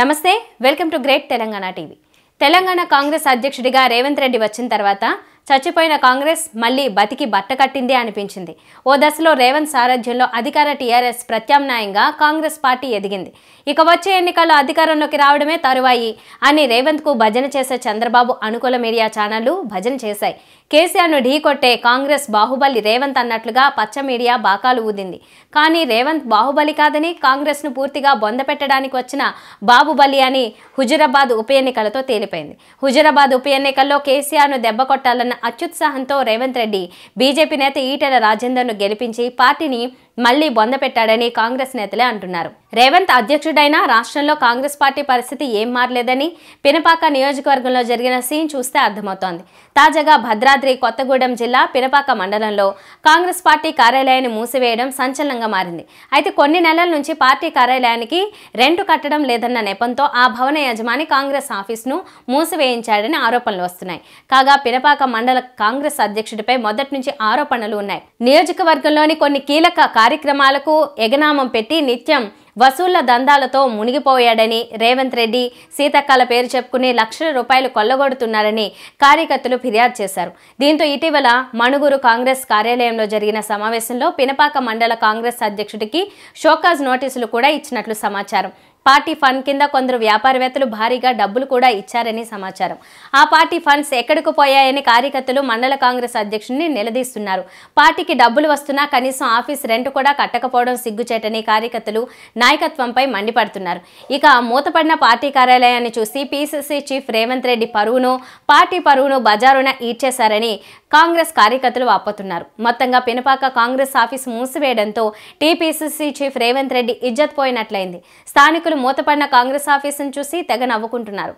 నమస్తే welcome to great Telangana TV Telangana Congress అధ్యక్షుడిగా రేవంత్ రెడ్డి వచ్చిన తర్వాత చచ్చిపోయిన కాంగ్రెస్ మళ్ళీ బతికి బట్టకట్టిందే అనిపించింది ఓ దశలో రేవంత్ సారథ్యంలో అధికార టీఆర్ఎస్ ప్రత్యామ్నాయంగా కాంగ్రెస్ పార్టీ ఎదిగింది ఇక వచ్చే ఎన్నికల్లో అధికారంలోకి రావడమే తరువాయి అని రేవంత్ కు భజన చేసే చంద్రబాబు అనుకూల మీడియా ఛానళ్లు భజన చేశాయి కేసీఆర్ ను ఢీకొట్టే కాంగ్రెస్ బాహుబలి రేవంత్ అన్నట్లుగా పచ్చ మీడియా బాకాలు ఊదింది కానీ రేవంత్ బాహుబలి కాదని కాంగ్రెస్ను పూర్తిగా బొందపెట్టడానికి వచ్చిన బాబుబలి అని హుజురాబాద్ ఉప ఎన్నికలతో తేలిపోయింది హుజురాబాద్ ఉప ఎన్నికల్లో కేసీఆర్ ను దెబ్బ కొట్టాలన్న అత్యుత్సాహంతో రేవంత్ రెడ్డి బీజేపీ నేత ఈటెల రాజేందర్ను గెలిపించి పార్టీని మళ్లీ బొంద పెట్టాడని కాంగ్రెస్ నేతలే అంటున్నారు రేవంత్ అధ్యక్షుడైనా రాష్ట్రంలో కాంగ్రెస్ పార్టీ పరిస్థితి ఏం మారలేదని పినపాక నియోజకవర్గంలో జరిగిన సీన్ చూస్తే అర్థమవుతోంది తాజాగా భద్రాద్రి కొత్తగూడెం జిల్లా పినపాక మండలంలో కాంగ్రెస్ పార్టీ కార్యాలయాన్ని మూసివేయడం సంచలనంగా మారింది అయితే కొన్ని నెలల నుంచి పార్టీ కార్యాలయానికి రెంటు కట్టడం లేదన్న నెపంతో ఆ భవన యజమాని కాంగ్రెస్ ఆఫీస్ను మూసివేయించాడని ఆరోపణలు వస్తున్నాయి కాగా పినపాక మండల కాంగ్రెస్ అధ్యక్షుడిపై మొదటి నుంచి ఆరోపణలు ఉన్నాయి నియోజకవర్గంలోని కొన్ని కీలక కార్యక్రమాలకు ఎగనామం పెట్టి నిత్యం వసూళ్ల దందాలతో మునిగిపోయాడని రేవంత్ రెడ్డి సీతక్కల పేరు చెప్పుకుని లక్షల రూపాయలు కొల్లగొడుతున్నారని కార్యకర్తలు ఫిర్యాదు చేశారు దీంతో ఇటీవల మణుగురు కాంగ్రెస్ కార్యాలయంలో జరిగిన సమావేశంలో పినపాక మండల కాంగ్రెస్ అధ్యక్షుడికి షోకాజ్ నోటీసులు కూడా ఇచ్చినట్లు సమాచారం పార్టీ ఫండ్ కింద కొందరు వ్యాపారవేత్తలు భారీగా డబ్బులు కూడా ఇచ్చారని సమాచారం ఆ పార్టీ ఫండ్స్ ఎక్కడికి పోయాయని కార్యకర్తలు మండల కాంగ్రెస్ అధ్యక్షుడిని నిలదీస్తున్నారు పార్టీకి డబ్బులు వస్తున్నా కనీసం ఆఫీస్ రెంట్ కూడా కట్టకపోవడం సిగ్గుచేటని కార్యకర్తలు నాయకత్వంపై మండిపడుతున్నారు ఇక మూతపడిన పార్టీ కార్యాలయాన్ని చూసి పీసీసీ చీఫ్ రేవంత్ రెడ్డి పరువును పార్టీ పరువును బజారున ఈడ్చేశారని కాంగ్రెస్ కార్యకర్తలు వాపోతున్నారు మొత్తంగా పినపాక కాంగ్రెస్ ఆఫీస్ మూసివేయడంతో టీపీసీసీ చీఫ్ రేవంత్ రెడ్డి ఇజ్జత్ పోయినట్లయింది స్థానికులు మూతపడిన కాంగ్రెస్ ఆఫీసును చూసి తెగ నవ్వుకుంటున్నారు